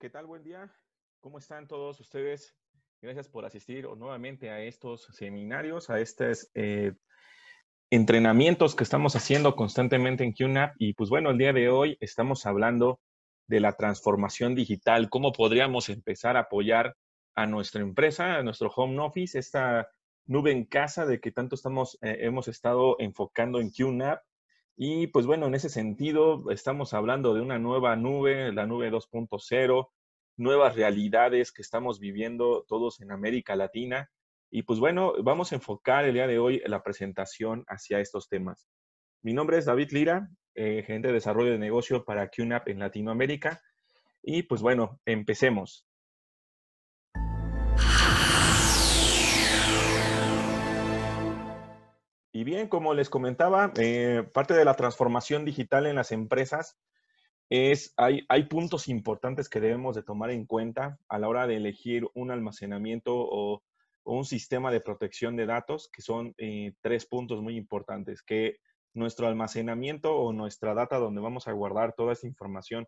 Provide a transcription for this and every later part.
¿qué tal? Buen día. ¿Cómo están todos ustedes? Gracias por asistir nuevamente a estos seminarios, a estos eh, entrenamientos que estamos haciendo constantemente en QNAP. Y pues bueno, el día de hoy estamos hablando de la transformación digital, cómo podríamos empezar a apoyar a nuestra empresa, a nuestro home office, esta nube en casa de que tanto estamos, eh, hemos estado enfocando en QNAP y pues bueno, en ese sentido, estamos hablando de una nueva nube, la nube 2.0, nuevas realidades que estamos viviendo todos en América Latina. Y pues bueno, vamos a enfocar el día de hoy la presentación hacia estos temas. Mi nombre es David Lira, eh, gerente de desarrollo de negocio para QNAP en Latinoamérica. Y pues bueno, empecemos. Y bien, como les comentaba, eh, parte de la transformación digital en las empresas es, hay, hay, puntos importantes que debemos de tomar en cuenta a la hora de elegir un almacenamiento o, un sistema de protección de datos, que son eh, tres puntos muy importantes, que nuestro almacenamiento o nuestra data donde vamos a guardar toda esta información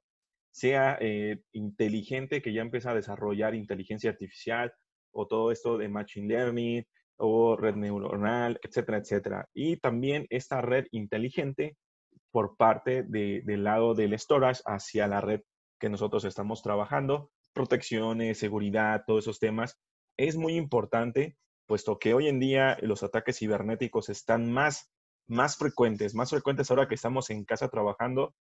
sea eh, inteligente, que ya empieza a desarrollar inteligencia artificial o todo esto de Machine Learning, o red neuronal, etcétera, etcétera. Y también esta red inteligente por parte del lado del storage hacia la red que nosotros estamos trabajando, protecciones, seguridad, todos esos temas, es muy importante, puesto que hoy en día los ataques cibernéticos están más, más frecuentes, más frecuentes ahora que estamos en casa trabajando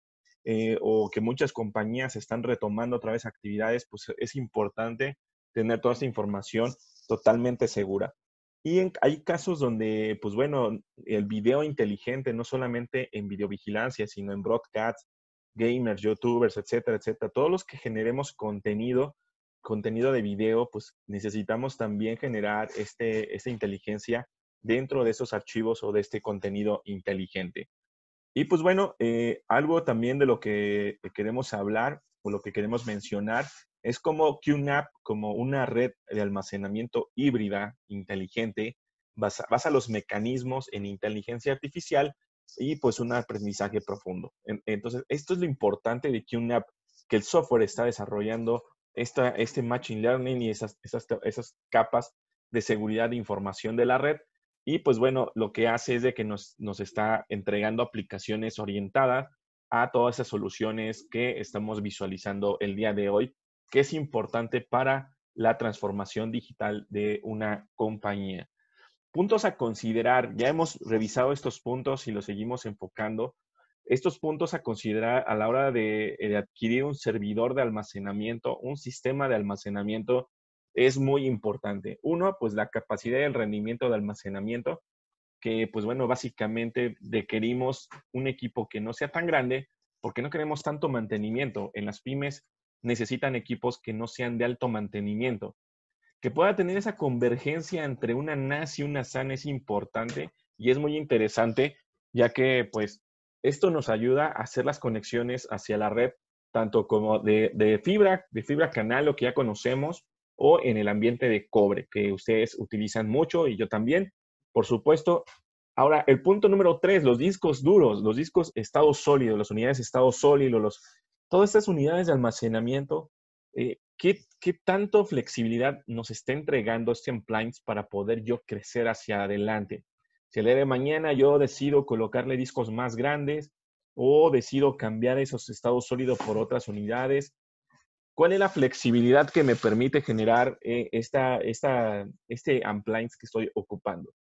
eh, o que muchas compañías están retomando otra vez actividades, pues es importante tener toda esta información totalmente segura. Y hay casos donde, pues bueno, el video inteligente, no solamente en videovigilancia, sino en broadcasts, gamers, youtubers, etcétera, etcétera, todos los que generemos contenido, contenido de video, pues necesitamos también generar este, esta inteligencia dentro de esos archivos o de este contenido inteligente. Y pues bueno, eh, algo también de lo que queremos hablar o lo que queremos mencionar es como QNAP, como una red de almacenamiento híbrida, inteligente, basa, los mecanismos en inteligencia artificial y pues un aprendizaje profundo. Entonces, esto es lo importante de QNAP, que el software está desarrollando esta, este Machine Learning y esas, esas, capas de seguridad de información de la red. Y pues bueno, lo que hace es de que nos, nos está entregando aplicaciones orientadas a todas esas soluciones que estamos visualizando el día de hoy que es importante para la transformación digital de una compañía. Puntos a considerar, ya hemos revisado estos puntos y los seguimos enfocando. Estos puntos a considerar a la hora eh, de, adquirir un servidor de almacenamiento, un sistema de almacenamiento, es muy importante. Uno, pues la capacidad y el rendimiento de almacenamiento, que pues bueno, básicamente requerimos un equipo que no sea tan grande porque no queremos tanto mantenimiento. En las pymes necesitan equipos que no sean de alto mantenimiento. Que pueda tener esa convergencia entre una NAS y una SAN es importante y es muy interesante, ya que pues esto nos ayuda a hacer las conexiones hacia la red, tanto como de, fibra, de fibra canal, lo que ya conocemos, o en el ambiente de cobre, que ustedes utilizan mucho y yo también, por supuesto. Ahora, el punto número tres, los discos duros, los discos estado sólido, las unidades estado sólido, los todas estas unidades de almacenamiento, eh, ¿qué, ¿qué, tanto flexibilidad nos está entregando este Ampliance para poder yo crecer hacia adelante? Si el día de mañana yo decido colocarle discos más grandes o decido cambiar esos estados sólidos por otras unidades, ¿cuál es la flexibilidad que me permite generar eh, esta, esta, este Ampliance que estoy ocupando?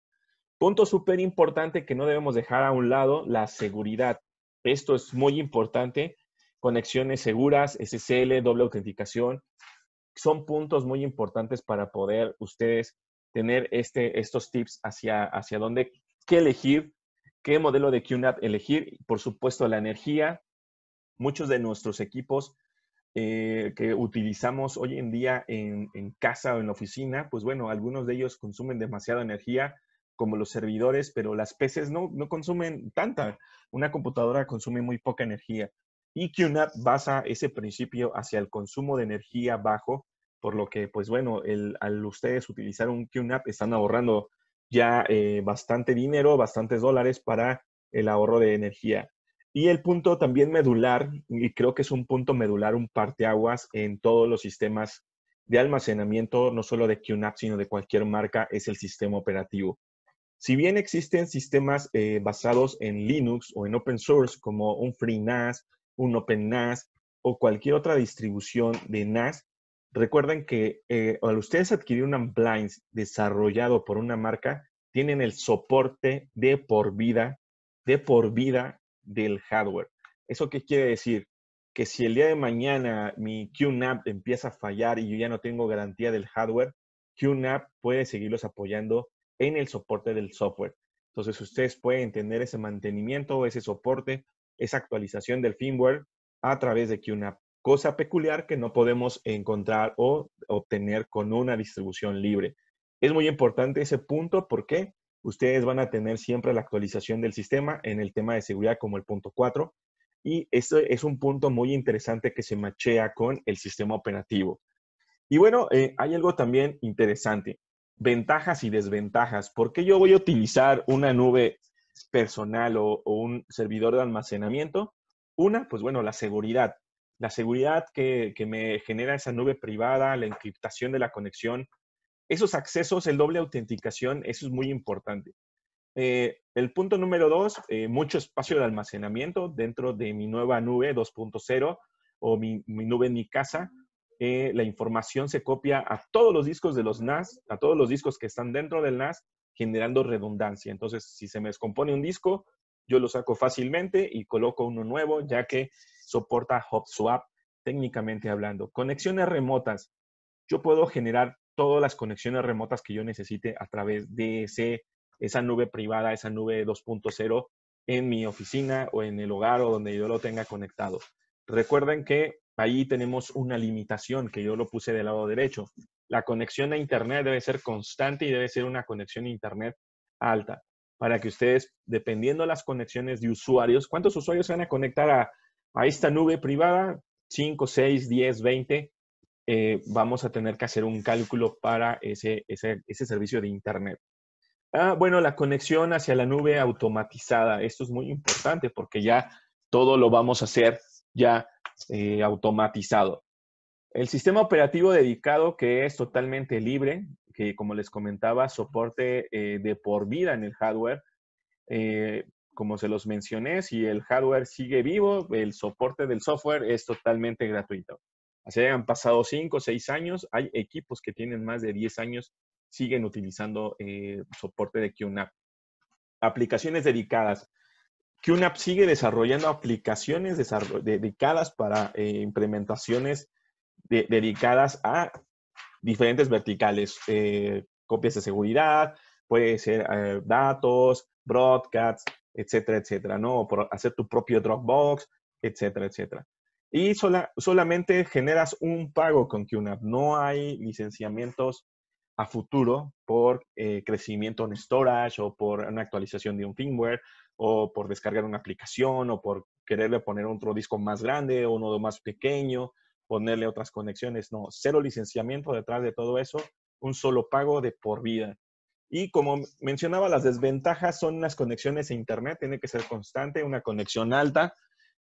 Punto súper importante que no debemos dejar a un lado, la seguridad. Esto es muy importante conexiones seguras, SSL, doble autenticación. Son puntos muy importantes para poder ustedes tener este, estos tips hacia, hacia dónde, qué elegir, qué modelo de QNAP elegir. Por supuesto, la energía. Muchos de nuestros equipos eh, que utilizamos hoy en día en, casa o en la oficina, pues bueno, algunos de ellos consumen demasiada energía, como los servidores, pero las PCs no consumen tanta. Una computadora consume muy poca energía. Y QNAP basa ese principio hacia el consumo de energía bajo, por lo que, pues bueno, al ustedes utilizar un QNAP están ahorrando ya eh, bastante dinero, bastantes dólares para el ahorro de energía. Y el punto también medular, y creo que es un punto medular, un parteaguas en todos los sistemas de almacenamiento, no solo de QNAP, sino de cualquier marca, es el sistema operativo. Si bien existen sistemas eh, basados en Linux o en open source, como un FreeNAS un Open NAS o cualquier otra distribución de NAS, recuerden que eh, al ustedes adquirir un appliance desarrollado por una marca, tienen el soporte de por vida, de por vida del hardware. ¿Eso qué quiere decir? Que si el día de mañana mi QNAP empieza a fallar y yo ya no tengo garantía del hardware, QNAP puede seguirlos apoyando en el soporte del software. Entonces ustedes pueden tener ese mantenimiento, o ese soporte esa actualización del firmware a través de que una cosa peculiar que no podemos encontrar o obtener con una distribución libre. Es muy importante ese punto porque ustedes van a tener siempre la actualización del sistema en el tema de seguridad como el punto 4 y este es un punto muy interesante que se machea con el sistema operativo. Y bueno, eh, hay algo también interesante, ventajas y desventajas. ¿Por qué yo voy a utilizar una nube personal o, un servidor de almacenamiento. Una, pues bueno, la seguridad. La seguridad que, me genera esa nube privada, la encriptación de la conexión, esos accesos, el doble autenticación, eso es muy importante. Eh, el punto número dos, eh, mucho espacio de almacenamiento dentro de mi nueva nube 2.0 o mi, nube en mi casa. Eh, la información se copia a todos los discos de los NAS, a todos los discos que están dentro del NAS generando redundancia. Entonces, si se me descompone un disco, yo lo saco fácilmente y coloco uno nuevo, ya que soporta Swap, técnicamente hablando. Conexiones remotas. Yo puedo generar todas las conexiones remotas que yo necesite a través de ese, esa nube privada, esa nube 2.0 en mi oficina o en el hogar o donde yo lo tenga conectado. Recuerden que ahí tenemos una limitación que yo lo puse del lado derecho la conexión a Internet debe ser constante y debe ser una conexión a Internet alta para que ustedes, dependiendo de las conexiones de usuarios, ¿cuántos usuarios van a conectar a, esta nube privada? 5, 6, 10, 20. vamos a tener que hacer un cálculo para ese, ese, servicio de Internet. Ah, bueno, la conexión hacia la nube automatizada. Esto es muy importante porque ya todo lo vamos a hacer ya eh, automatizado. El sistema operativo dedicado que es totalmente libre, que como les comentaba, soporte eh, de por vida en el hardware. Eh, como se los mencioné, si el hardware sigue vivo, el soporte del software es totalmente gratuito. Así han pasado 5 o 6 años, hay equipos que tienen más de 10 años, siguen utilizando eh, soporte de QNAP. Aplicaciones dedicadas. QNAP sigue desarrollando aplicaciones dedicadas para implementaciones dedicadas a diferentes verticales, eh, copias de seguridad, puede ser eh, datos, broadcasts, etcétera, etcétera, ¿no? Por hacer tu propio Dropbox, etcétera, etcétera. Y solamente generas un pago con QNAP, no hay licenciamientos a futuro por eh, crecimiento en storage o por una actualización de un firmware o por descargar una aplicación o por quererle poner otro disco más grande o uno más pequeño ponerle otras conexiones, no, cero licenciamiento detrás de todo eso, un solo pago de por vida. Y como mencionaba, las desventajas son las conexiones a Internet, tiene que ser constante, una conexión alta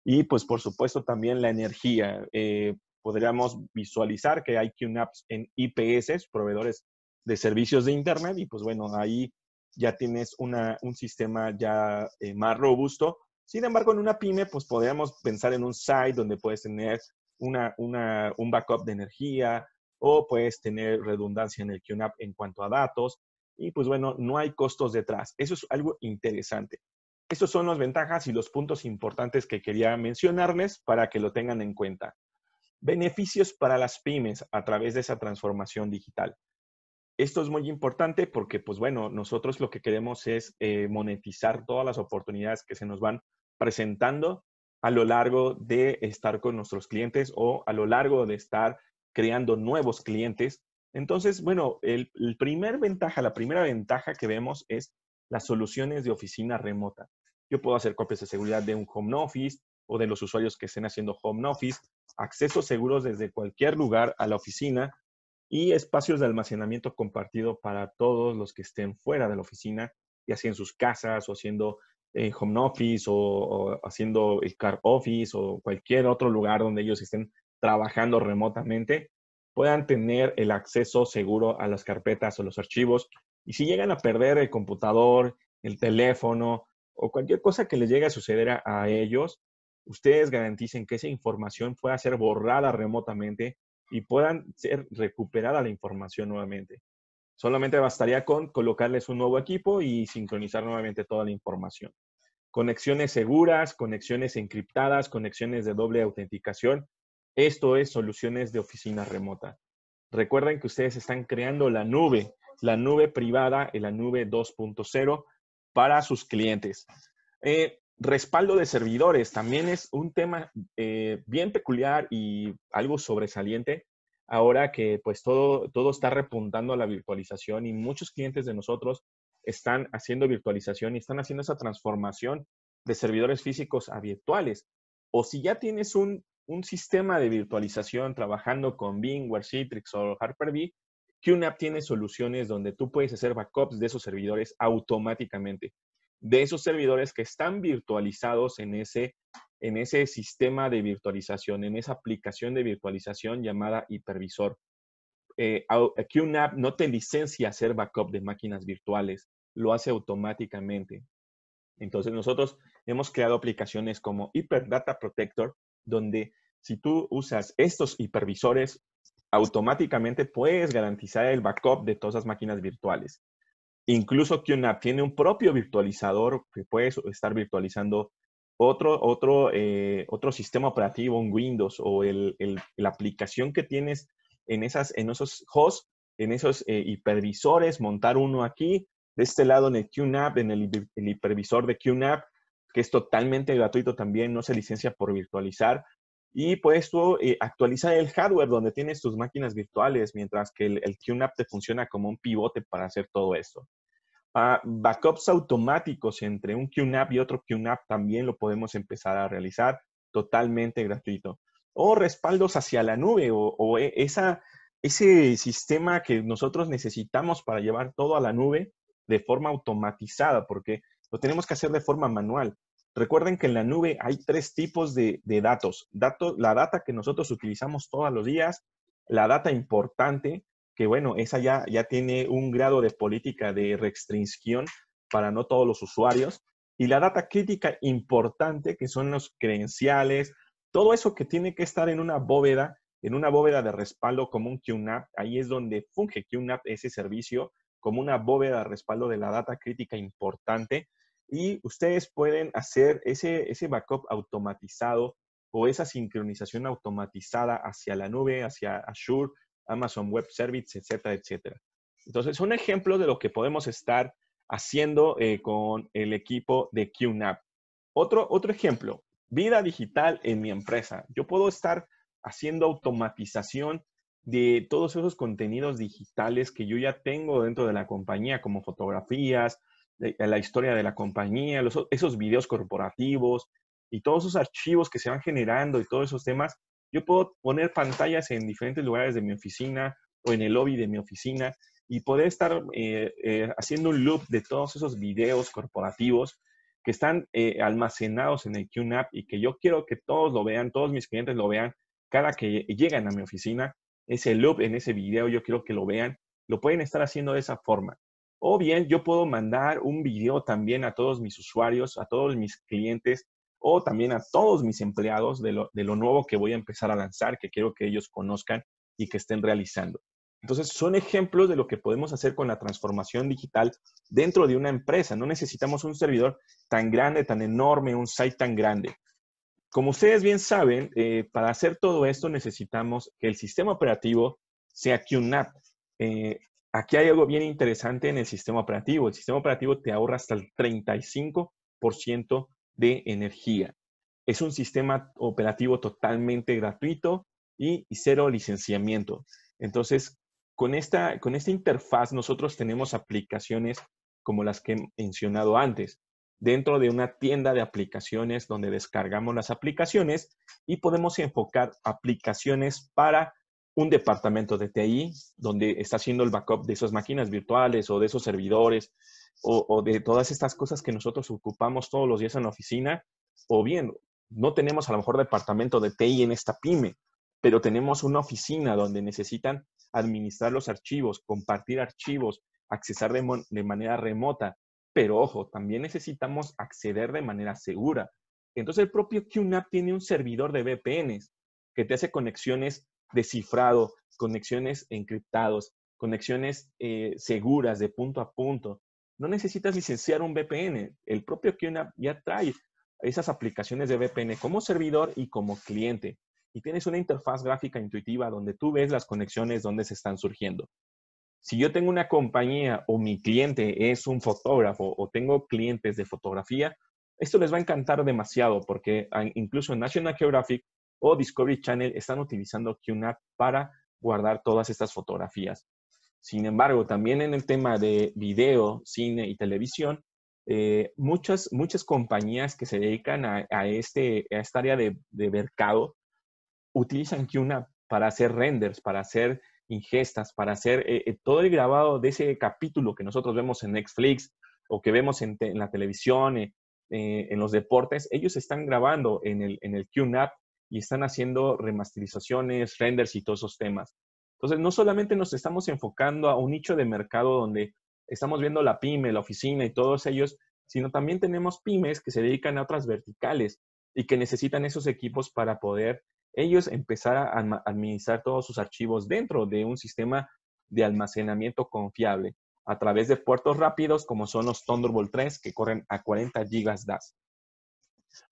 y pues por supuesto también la energía. Eh, podríamos visualizar que hay QNAPs en IPS, proveedores de servicios de Internet, y pues bueno, ahí ya tienes una, un sistema ya eh, más robusto. Sin embargo, en una pyme, pues podríamos pensar en un site donde puedes tener un backup de energía o puedes tener redundancia en el QNAP en cuanto a datos. Y pues bueno, no hay costos detrás. Eso es algo interesante. Estos son las ventajas y los puntos importantes que quería mencionarles para que lo tengan en cuenta. Beneficios para las pymes a través de esa transformación digital. Esto es muy importante porque, pues bueno, nosotros lo que queremos es eh, monetizar todas las oportunidades que se nos van presentando a lo largo de estar con nuestros clientes o a lo largo de estar creando nuevos clientes. Entonces, bueno, el, primer ventaja, la primera ventaja que vemos es las soluciones de oficina remota. Yo puedo hacer copias de seguridad de un home office o de los usuarios que estén haciendo home office, accesos seguros desde cualquier lugar a la oficina y espacios de almacenamiento compartido para todos los que estén fuera de la oficina, y sea en sus casas o haciendo en eh, home office o, haciendo el car office o cualquier otro lugar donde ellos estén trabajando remotamente, puedan tener el acceso seguro a las carpetas o los archivos. Y si llegan a perder el computador, el teléfono o cualquier cosa que les llegue a suceder a, a ellos, ustedes garanticen que esa información pueda ser borrada remotamente y puedan ser recuperada la información nuevamente. Solamente bastaría con colocarles un nuevo equipo y sincronizar nuevamente toda la información. Conexiones seguras, conexiones encriptadas, conexiones de doble autenticación. Esto es soluciones de oficina remota. Recuerden que ustedes están creando la nube, la nube privada la nube 2.0 para sus clientes. Eh, respaldo de servidores también es un tema eh, bien peculiar y algo sobresaliente ahora que pues, todo, está repuntando a la virtualización y muchos clientes de nosotros están haciendo virtualización y están haciendo esa transformación de servidores físicos a virtuales. O si ya tienes un, sistema de virtualización trabajando con Bing, Citrix o hyper-v QNAP tiene soluciones donde tú puedes hacer backups de esos servidores automáticamente de esos servidores que están virtualizados en ese, en ese sistema de virtualización, en esa aplicación de virtualización llamada hipervisor. Eh, QNAP no te licencia hacer backup de máquinas virtuales, lo hace automáticamente. Entonces nosotros hemos creado aplicaciones como Hyper Data Protector, donde si tú usas estos hipervisores, automáticamente puedes garantizar el backup de todas las máquinas virtuales. Incluso QNAP tiene un propio virtualizador que puedes estar virtualizando otro, otro, eh, otro sistema operativo, en Windows o la aplicación que tienes en, esas, en esos hosts, en esos eh, hipervisores, montar uno aquí, de este lado en el QNAP, en el, el hipervisor de QNAP, que es totalmente gratuito también, no se licencia por virtualizar y puedes tú eh, actualiza el hardware donde tienes tus máquinas virtuales, mientras que el, QNAP te funciona como un pivote para hacer todo esto. Ah, backups automáticos entre un QNAP y otro QNAP también lo podemos empezar a realizar totalmente gratuito. O respaldos hacia la nube o, e, esa, ese sistema que nosotros necesitamos para llevar todo a la nube de forma automatizada, porque lo tenemos que hacer de forma manual. Recuerden que en la nube hay tres tipos de, datos. la data que nosotros utilizamos todos los días, la data importante, que bueno, esa ya, ya tiene un grado de política de restricción para no todos los usuarios, y la data crítica importante, que son los credenciales, todo eso que tiene que estar en una bóveda, en una bóveda de respaldo como un QNAP, ahí es donde funge QNAP ese servicio, como una bóveda de respaldo de la data crítica importante y ustedes pueden hacer ese, backup automatizado o esa sincronización automatizada hacia la nube, hacia Azure, Amazon Web Services, etcétera, etcétera. Entonces, un ejemplo de lo que podemos estar haciendo eh, con el equipo de QNAP. Otro, otro ejemplo, vida digital en mi empresa. Yo puedo estar haciendo automatización de todos esos contenidos digitales que yo ya tengo dentro de la compañía, como fotografías, la historia de la compañía, esos videos corporativos y todos esos archivos que se van generando y todos esos temas. Yo puedo poner pantallas en diferentes lugares de mi oficina o en el lobby de mi oficina y poder estar eh, eh, haciendo un loop de todos esos videos corporativos que están eh, almacenados en el QNAP y que yo quiero que todos lo vean, todos mis clientes lo vean cada que llegan a mi oficina. Ese loop en ese video yo quiero que lo vean. Lo pueden estar haciendo de esa forma. O bien yo puedo mandar un video también a todos mis usuarios, a todos mis clientes o también a todos mis empleados de lo, de lo nuevo que voy a empezar a lanzar, que quiero que ellos conozcan y que estén realizando. Entonces, son ejemplos de lo que podemos hacer con la transformación digital dentro de una empresa. No necesitamos un servidor tan grande, tan enorme, un site tan grande. Como ustedes bien saben, eh, para hacer todo esto necesitamos que el sistema operativo sea QNAP. Eh, Aquí hay algo bien interesante en el sistema operativo. El sistema operativo te ahorra hasta el 35% de energía. Es un sistema operativo totalmente gratuito y, y cero licenciamiento. Entonces, con esta, con esta interfaz nosotros tenemos aplicaciones como las que he mencionado antes, dentro de una tienda de aplicaciones donde descargamos las aplicaciones y podemos enfocar aplicaciones para un departamento de TI donde está haciendo el backup de esas máquinas virtuales o de esos servidores o, de todas estas cosas que nosotros ocupamos todos los días en la oficina, o bien no tenemos a lo mejor departamento de TI en esta pyme, pero tenemos una oficina donde necesitan administrar los archivos, compartir archivos, accesar de, manera remota, pero ojo, también necesitamos acceder de manera segura. Entonces el propio QNAP tiene un servidor de VPNs que te hace conexiones descifrado, conexiones encriptados, conexiones eh, seguras de punto a punto. No necesitas licenciar un VPN. El propio QNAP ya trae esas aplicaciones de VPN como servidor y como cliente. Y tienes una interfaz gráfica intuitiva donde tú ves las conexiones donde se están surgiendo. Si yo tengo una compañía o mi cliente es un fotógrafo o tengo clientes de fotografía, esto les va a encantar demasiado porque ah, incluso en National Geographic o Discovery Channel están utilizando QNAP para guardar todas estas fotografías. Sin embargo, también en el tema de video, cine y televisión, eh, muchas, muchas compañías que se dedican a, a este, a esta área de, de mercado utilizan QNAP para hacer renders, para hacer ingestas, para hacer eh, eh, todo el grabado de ese capítulo que nosotros vemos en Netflix o que vemos en, la televisión, en los deportes. Ellos están grabando en el, en el QNAP y están haciendo remasterizaciones, renders y todos esos temas. Entonces, no solamente nos estamos enfocando a un nicho de mercado donde estamos viendo la pyme, la oficina y todos ellos, sino también tenemos pymes que se dedican a otras verticales y que necesitan esos equipos para poder ellos empezar a administrar todos sus archivos dentro de un sistema de almacenamiento confiable a través de puertos rápidos como son los Thunderbolt 3 que corren a 40 GB DAS.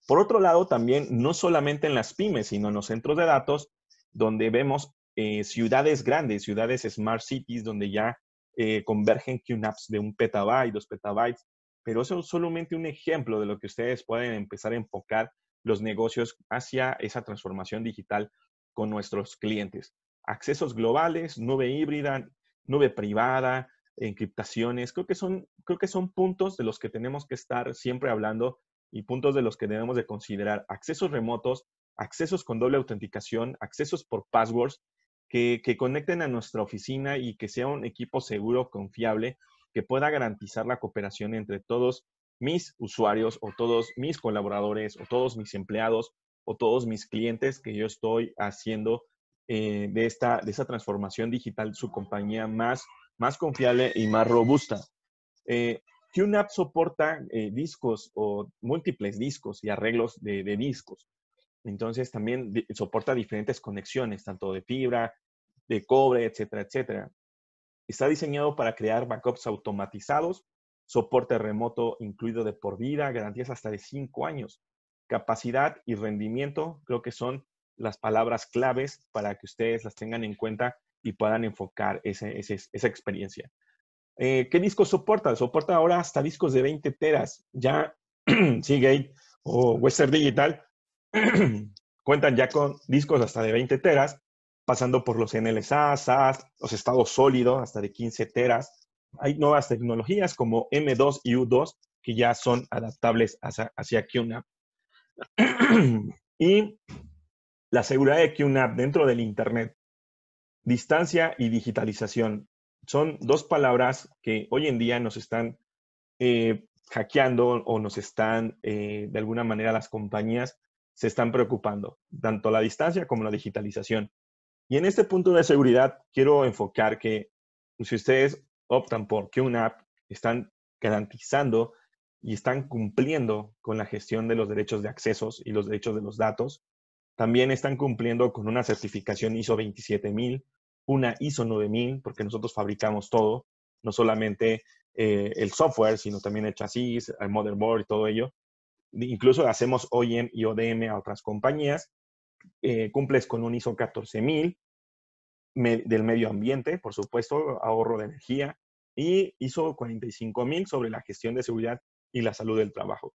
Por otro lado, también no solamente en las pymes, sino en los centros de datos, donde vemos eh, ciudades grandes, ciudades smart cities, donde ya eh, convergen QNAPs de un petabyte, dos petabytes. Pero eso es solamente un ejemplo de lo que ustedes pueden empezar a enfocar los negocios hacia esa transformación digital con nuestros clientes. Accesos globales, nube híbrida, nube privada, encriptaciones, creo que creo que son puntos de los que tenemos que estar siempre hablando y puntos de los que debemos de considerar. Accesos remotos, accesos con doble autenticación, accesos por passwords que, conecten a nuestra oficina y que sea un equipo seguro, confiable, que pueda garantizar la cooperación entre todos mis usuarios o todos mis colaboradores o todos mis empleados o todos mis clientes que yo estoy haciendo eh, de, esta, de esa transformación digital su compañía más, más confiable y más robusta. Eh, QNAP soporta eh, discos o múltiples discos y arreglos de, discos. Entonces también soporta diferentes conexiones, tanto de fibra, de cobre, etcétera, etcétera. Está diseñado para crear backups automatizados, soporte remoto incluido de por vida, garantías hasta de cinco años. Capacidad y rendimiento creo que son las palabras claves para que ustedes las tengan en cuenta y puedan enfocar esa experiencia. Eh, ¿Qué discos soporta? Soporta ahora hasta discos de 20 teras. Ya Seagate o Western Digital cuentan ya con discos hasta de 20 teras, pasando por los NLSA, SAS, los estados sólidos hasta de 15 teras. Hay nuevas tecnologías como M2 y U2 que ya son adaptables hacia, hacia QNAP. y la seguridad de QNAP dentro del Internet, distancia y digitalización son dos palabras que hoy en día nos están eh, hackeando o nos están, eh, de alguna manera, las compañías se están preocupando, tanto la distancia como la digitalización. Y en este punto de seguridad, quiero enfocar que pues, si ustedes optan por que una están garantizando y están cumpliendo con la gestión de los derechos de accesos y los derechos de los datos, también están cumpliendo con una certificación ISO 27000, una ISO 9000, porque nosotros fabricamos todo, no solamente eh, el software, sino también el chasis, el motherboard y todo ello. Incluso hacemos OEM y ODM a otras compañías. Eh, cumples con un ISO 14000 del medio ambiente, por supuesto, ahorro de energía, y ISO 45000 sobre la gestión de seguridad y la salud del trabajo.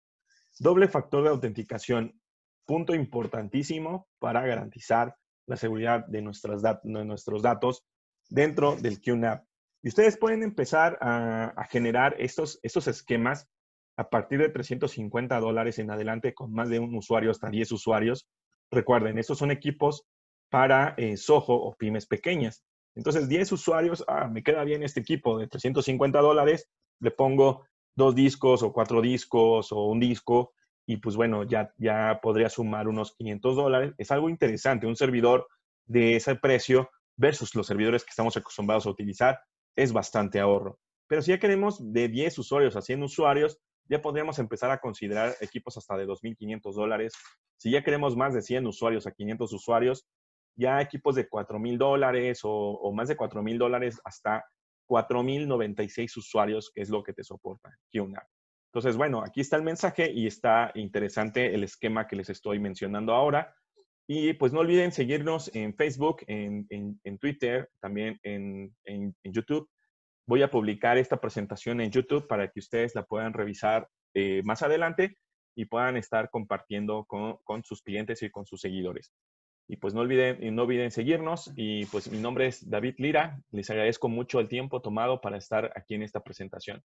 Doble factor de autenticación, punto importantísimo para garantizar la seguridad de, nuestras de nuestros datos dentro del QNAP. Y ustedes pueden empezar a, generar estos, estos esquemas a partir de 350 dólares en adelante con más de un usuario hasta 10 usuarios. Recuerden, estos son equipos para eh, Soho o pymes pequeñas. Entonces, 10 usuarios, ah, me queda bien este equipo de 350 dólares, le pongo dos discos o cuatro discos o un disco y pues bueno, ya, ya podría sumar unos 500 dólares. Es algo interesante, un servidor de ese precio versus los servidores que estamos acostumbrados a utilizar es bastante ahorro. Pero si ya queremos de 10 usuarios a 100 usuarios, ya podríamos empezar a considerar equipos hasta de 2.500 dólares. Si ya queremos más de 100 usuarios a 500 usuarios, ya equipos de 4.000 dólares o, más de 4.000 dólares hasta 4.096 usuarios, es lo que te soporta QNAP. Entonces, bueno, aquí está el mensaje y está interesante el esquema que les estoy mencionando ahora. Y pues no olviden seguirnos en Facebook, en, Twitter, también en, YouTube. Voy a publicar esta presentación en YouTube para que ustedes la puedan revisar eh, más adelante y puedan estar compartiendo con, sus clientes y con sus seguidores. Y pues no olviden, no olviden seguirnos. Y pues mi nombre es David Lira. Les agradezco mucho el tiempo tomado para estar aquí en esta presentación.